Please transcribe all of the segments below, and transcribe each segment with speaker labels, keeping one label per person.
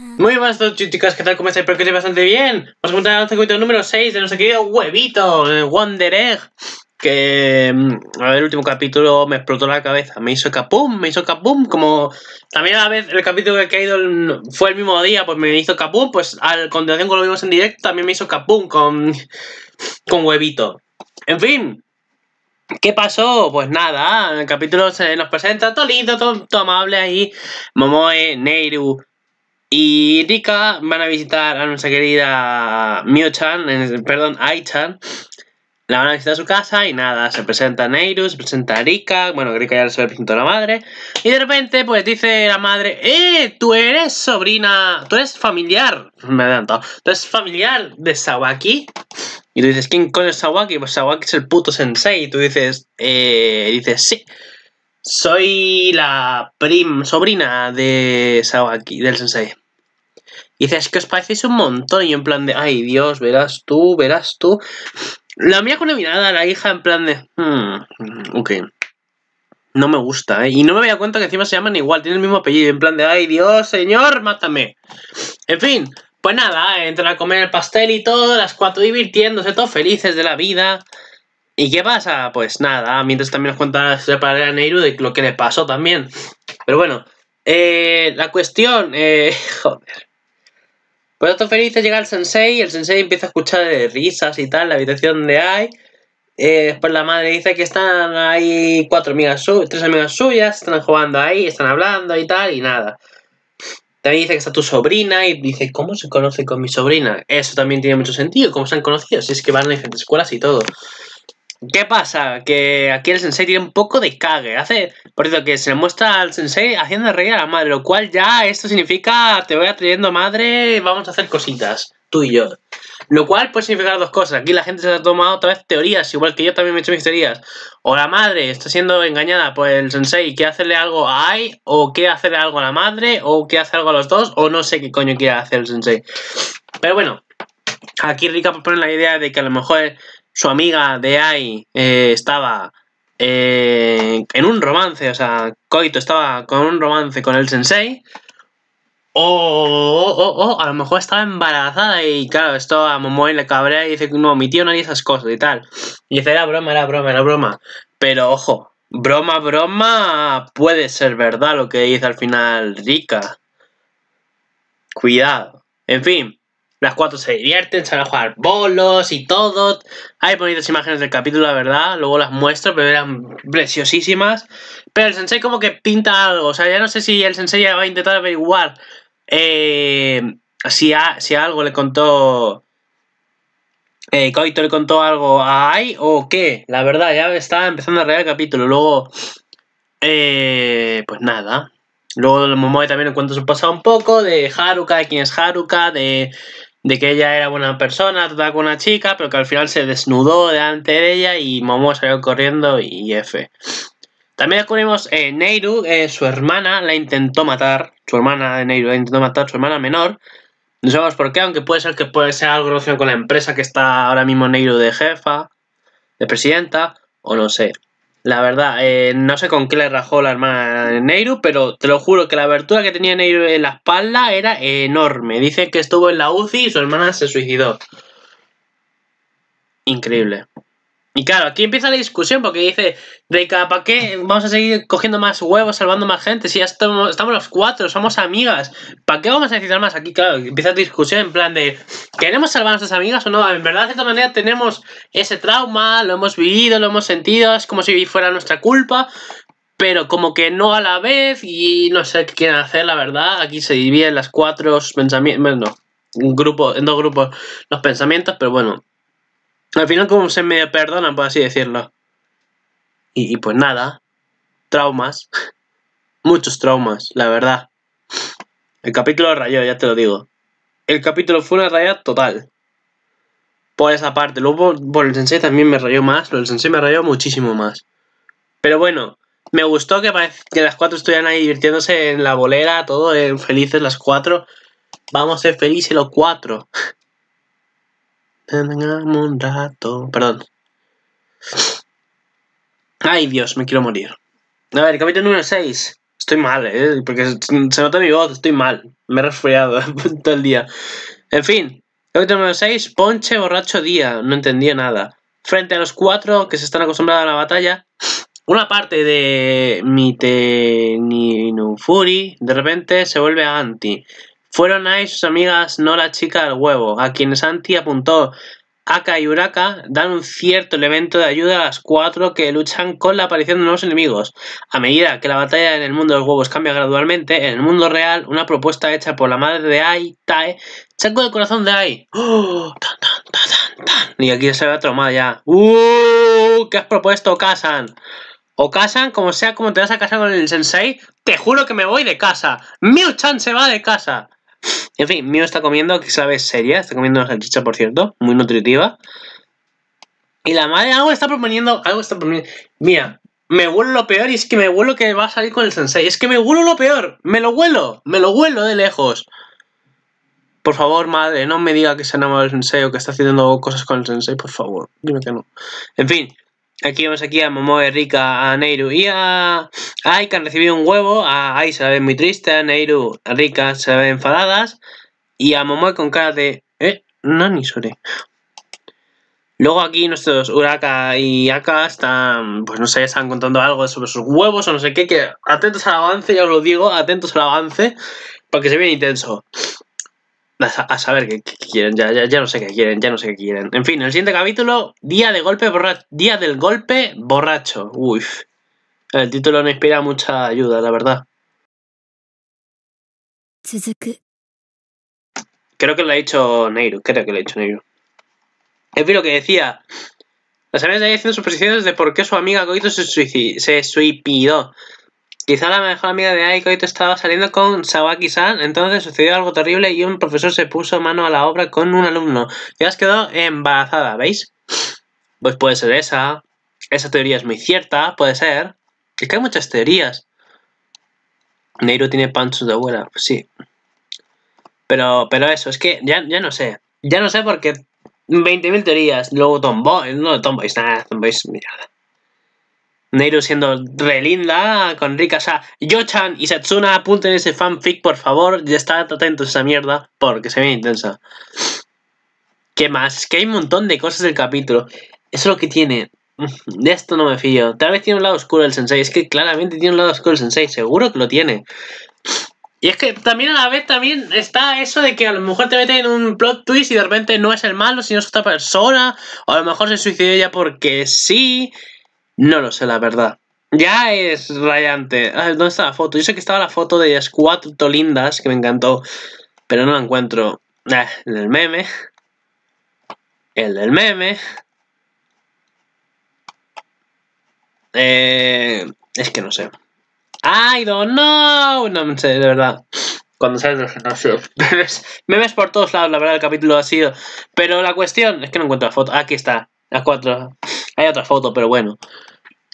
Speaker 1: Muy buenas noches, chicas, ¿qué tal? ¿Cómo estáis? Espero que estéis bastante bien. Vamos a contar el capítulo número 6 de nuestro querido huevito, de Wonder Egg. Que mm, a ver, el último capítulo me explotó la cabeza, me hizo capum, me hizo capum, como también a la vez el capítulo que ha ido fue el mismo día, pues me hizo capum, pues al continuación con lo vimos en directo también me hizo capum con, con huevito. En fin, ¿Qué pasó? Pues nada, en el capítulo se nos presenta todo lindo, todo amable ahí. Momoe, Neiru, y Rika van a visitar a nuestra querida Mio-chan, perdón, ai La van a visitar a su casa y nada, se presenta Neiru, se presenta Rika, bueno, Rika ya se le presentó a la madre. Y de repente, pues dice la madre, ¡eh! Tú eres sobrina, tú eres familiar, me adelanto, tú eres familiar de Sawaki. Y tú dices, ¿quién con el Sawaki? Pues Sawaki es el puto sensei. Y tú dices, eh, dices, sí. Soy la prim, sobrina de Sawaki, del sensei. Y es que os parecéis un montón. Y en plan de, ay Dios, verás tú, verás tú. La mía con la mirada, la hija en plan de, hmm, ok. No me gusta, ¿eh? Y no me había cuenta que encima se llaman igual, tienen el mismo apellido. En plan de, ay Dios, señor, mátame. En fin, pues nada, entran a comer el pastel y todo, las cuatro divirtiéndose, todos felices de la vida. ¿Y qué pasa? Pues nada, mientras también nos cuenta la Neiru de lo que le pasó también. Pero bueno, eh, la cuestión, eh, joder. Pues esto feliz llega el sensei el sensei empieza a escuchar de eh, risas y tal, la habitación de hay. Eh, después la madre dice que están ahí cuatro amigas suyas, tres amigas suyas, están jugando ahí, están hablando y tal, y nada. También dice que está tu sobrina y dice, ¿cómo se conoce con mi sobrina? Eso también tiene mucho sentido, ¿cómo se han conocido? Si es que van a diferentes escuelas y todo. ¿Qué pasa? Que aquí el sensei tiene un poco de cague. Hace, por eso que se muestra al sensei haciendo reír a la madre, lo cual ya esto significa te voy atrayendo madre, vamos a hacer cositas, tú y yo. Lo cual puede significar dos cosas. Aquí la gente se ha tomado otra vez teorías, igual que yo también me he hecho mis teorías. O la madre está siendo engañada por el sensei, quiere hacerle algo a Ai, o quiere hacerle algo a la madre, o quiere hacer algo a los dos, o no sé qué coño quiere hacer el sensei. Pero bueno, aquí Rika propone la idea de que a lo mejor su amiga de ahí eh, estaba eh, en un romance, o sea, Koito estaba con un romance con el sensei, o, o, a lo mejor estaba embarazada y claro, esto a Momoy le cabrea y dice, no, mi tío no dice esas cosas y tal. Y dice, era broma, era broma, era broma. Pero ojo, broma, broma, puede ser verdad lo que dice al final Rika. Cuidado. En fin, las cuatro se divierten, se van a jugar bolos y todo. Hay bonitas imágenes del capítulo, la verdad. Luego las muestro, pero eran preciosísimas. Pero el sensei como que pinta algo. O sea, ya no sé si el sensei ya va a intentar averiguar eh, si, si algo le contó... Eh, le contó algo a Ai o qué. La verdad, ya estaba empezando a reír el capítulo. Luego... Eh, pues nada. Luego Momoe también cuanto su pasado un poco, de Haruka, de quién es Haruka, de de que ella era buena persona, toda con una chica, pero que al final se desnudó delante de ella y Momo salió corriendo y F. También descubrimos eh, Neiru, eh, su hermana la intentó matar, su hermana de eh, Neiru la intentó matar, su hermana menor. No sabemos por qué, aunque puede ser que puede ser algo relacionado con la empresa que está ahora mismo Neiru de jefa, de presidenta, o no sé. La verdad, eh, no sé con qué le rajó la hermana de Neiru, pero te lo juro que la abertura que tenía Neiru en la espalda era enorme. Dice que estuvo en la UCI y su hermana se suicidó. Increíble. Y claro, aquí empieza la discusión porque dice, Reika, ¿para qué vamos a seguir cogiendo más huevos, salvando más gente? Si ya estamos, estamos los cuatro, somos amigas, ¿para qué vamos a necesitar más? Aquí, claro, empieza la discusión en plan de, ¿queremos salvar a nuestras amigas o no? En verdad, de esta manera, tenemos ese trauma, lo hemos vivido, lo hemos sentido, es como si fuera nuestra culpa, pero como que no a la vez y no sé qué quieren hacer, la verdad. Aquí se dividen las cuatro pensamientos, bueno, no, un grupo, en dos grupos los pensamientos, pero bueno, al final como se me perdonan, por así decirlo. Y, pues nada, traumas, muchos traumas, la verdad. El capítulo rayó, ya te lo digo. El capítulo fue una raya total. Por esa parte. Luego por el sensei también me rayó más. del sensei me rayó muchísimo más. Pero bueno, me gustó que, las cuatro estuvieran ahí divirtiéndose en la bolera, todo, eh, felices las cuatro. Vamos a ser felices los cuatro. Tengamos un rato. Perdón. Ay, Dios, me quiero morir. A ver, capítulo número 6. Estoy mal, ¿eh? Porque se nota mi voz, estoy mal. Me he resfriado todo el día. En fin, capítulo número 6. Ponche borracho día. No entendí nada. Frente a los cuatro que se están acostumbrados a la batalla, una parte de mi Teninufuri de repente se vuelve anti. Fueron Ai sus amigas No la chica del huevo, a quienes Santi apuntó Aka y Uraka dan un cierto elemento de ayuda a las cuatro que luchan con la aparición de nuevos enemigos. A medida que la batalla en el mundo de los huevos cambia gradualmente, en el mundo real, una propuesta hecha por la madre de Ai, Tae, chaco el corazón de Ai. ¡Oh! Y aquí se ve tromada ya. ¡Uh! ¿Qué has propuesto, Kasan? O casan como sea, como te vas a casar con el sensei, te juro que me voy de casa. Miu-chan se va de casa. En fin, Mío está comiendo, que sabe seria, está comiendo una salchicha, por cierto, muy nutritiva. Y la madre algo está proponiendo, algo está proponiendo. Mira, me huelo lo peor y es que me huelo que va a salir con el sensei. Es que me huelo lo peor, me lo huelo, me lo huelo de lejos. Por favor, madre, no me diga que se ha enamorado del sensei o que está haciendo cosas con el sensei, por favor. Dime que no. En fin, Aquí vemos aquí a Momoe Rika, a Neiru y a, Ai que han recibido un huevo. A Ai se la ven muy triste, a Neiru, a Rika se la ven enfadadas. Y a Momoe con cara de... Eh, no, ni sobre. Luego aquí nuestros Uraka y Aka están, pues no sé, están contando algo sobre sus huevos o no sé qué, que atentos al avance, ya os lo digo, atentos al avance, porque se viene intenso. A saber qué quieren, ya, ya, no sé qué quieren, ya no sé qué quieren. En fin, el siguiente capítulo, Día de golpe Día del golpe borracho. Uy. El título no inspira mucha ayuda, la verdad. Creo que lo ha dicho Neiro creo que lo ha dicho Neiru. Es lo que decía. Las amigas de ahí haciendo suposiciones de por qué su amiga Koito se, suicidó. Quizá la mejor amiga de Aiko Ito estaba saliendo con Sawaki-san, entonces sucedió algo terrible y un profesor se puso mano a la obra con un alumno. Y has quedó embarazada, ¿veis? Pues puede ser esa. Esa teoría es muy cierta, puede ser. Es que hay muchas teorías. Neiro tiene panchos de abuela, pues sí. Pero, pero eso, es que ya, ya no sé. Ya no sé por porque 20.000 teorías. Luego Tomboy. No, Tomboy, nada, Tomboy es Neiro siendo relinda, con Rika, o sea, Yochan y Satsuna apunten ese fanfic, por favor, Ya está atentos a esa mierda, porque se ve intensa. ¿Qué más? Es que hay un montón de cosas del capítulo. Eso es lo que tiene. Mm, de esto no me fío. Tal vez tiene un lado oscuro el sensei. Es que claramente tiene un lado oscuro el sensei. Seguro que lo tiene. Y es que también a la vez también está eso de que a lo mejor te meten en un plot twist y de repente no es el malo, sino es otra persona. O a lo mejor se suicidó ya porque sí. No lo sé, la verdad. Ya es rayante. ¿Dónde está la foto? Yo sé que estaba la foto de las cuatro lindas, que me encantó, pero no la encuentro. Ah, el del meme. El del meme. Eh, es que no sé. I don't know. No sé, de verdad. Cuando sales del gimnasio. memes por todos lados, la verdad, el capítulo ha sido. Pero la cuestión es que no encuentro la foto. Aquí está. Las cuatro. Hay otra foto, pero bueno.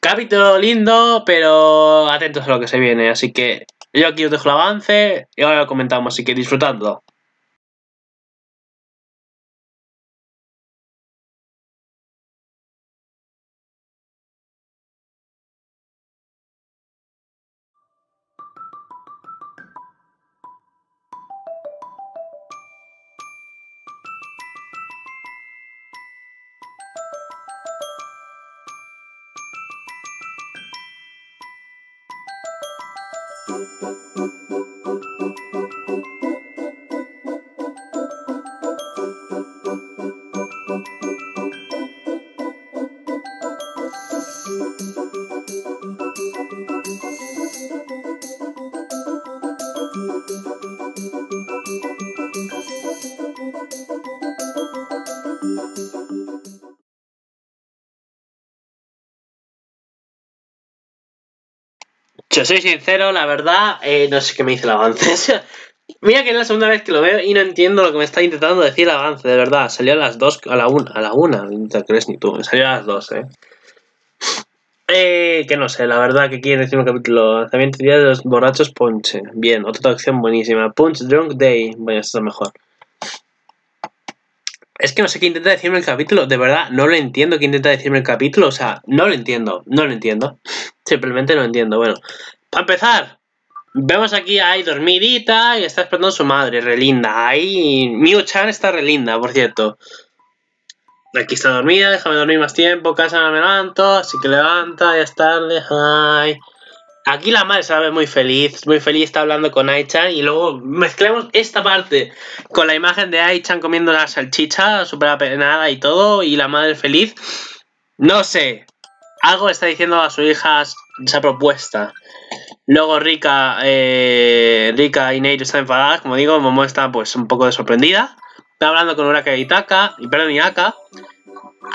Speaker 1: Capítulo lindo, pero atentos a lo que se viene. Así que yo aquí os dejo el avance y ahora lo comentamos, así que disfrutando. うん。Yo soy sincero, la verdad, eh, no sé qué me dice el avance. Mira que es la segunda vez que lo veo y no entiendo lo que me está intentando decir el avance, de verdad. Salió a las dos, a la una, a la una, no te crees ni tú, salió a las 2, eh. eh que no sé, la verdad que quiere decir el capítulo. Lanzamiento día de los borrachos Ponche. Bien, otra traducción buenísima. Punch Drunk Day. Bueno, esto es mejor. Es que no sé qué intenta decirme el capítulo. De verdad, no lo entiendo qué intenta decirme el capítulo. O sea, no lo entiendo. No lo entiendo simplemente no entiendo. Bueno, para empezar, vemos aquí a Ai dormidita y está esperando a su madre, relinda. Ahí Miu-chan está relinda, por cierto. Aquí está dormida, déjame dormir más tiempo, casa me levanto, así que levanta, ya está tarde, ay. Aquí la madre sabe muy feliz, muy feliz, está hablando con Ai-chan y luego mezclemos esta parte con la imagen de Ai-chan comiendo la salchicha, súper apenada y todo, y la madre feliz. No sé, algo está diciendo a sus hijas esa propuesta. Luego Rika, eh, y Nate están enfadadas, como digo, Momo está pues un poco sorprendida. Está hablando con Uraka y Taka, y perdón, y Aka.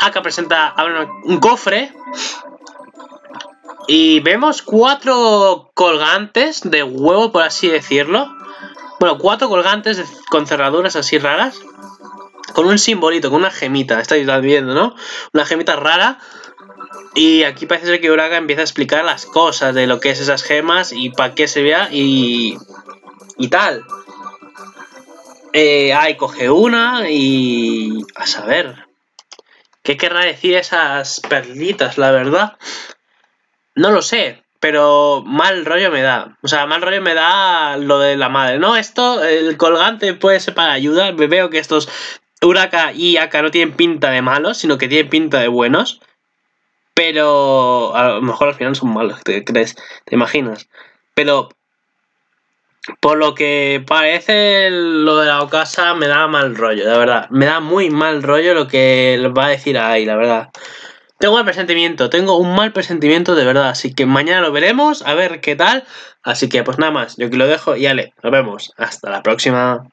Speaker 1: Aka presenta abre un cofre y vemos cuatro colgantes de huevo, por así decirlo. Bueno, cuatro colgantes con cerraduras así raras con un simbolito, con una gemita, estáis viendo, ¿no? Una gemita rara. Y aquí parece ser que Uraga empieza a explicar las cosas de lo que es esas gemas y para qué se vea y, y tal. Eh, ahí coge una y a saber. ¿Qué querrá decir esas perlitas, la verdad? No lo sé, pero mal rollo me da. O sea, mal rollo me da lo de la madre. No, esto, el colgante puede ser para ayudar, Veo que estos Uraka y Aka no tienen pinta de malos, sino que tienen pinta de buenos. Pero a lo mejor al final son malos, ¿te crees? ¿Te imaginas? Pero por lo que parece lo de la Ocasa me da mal rollo, de verdad. Me da muy mal rollo lo que va a decir ahí, la verdad. Tengo el presentimiento, tengo un mal presentimiento de verdad. Así que mañana lo veremos, a ver qué tal. Así que pues nada más, yo aquí lo dejo y ale, nos vemos. Hasta la próxima.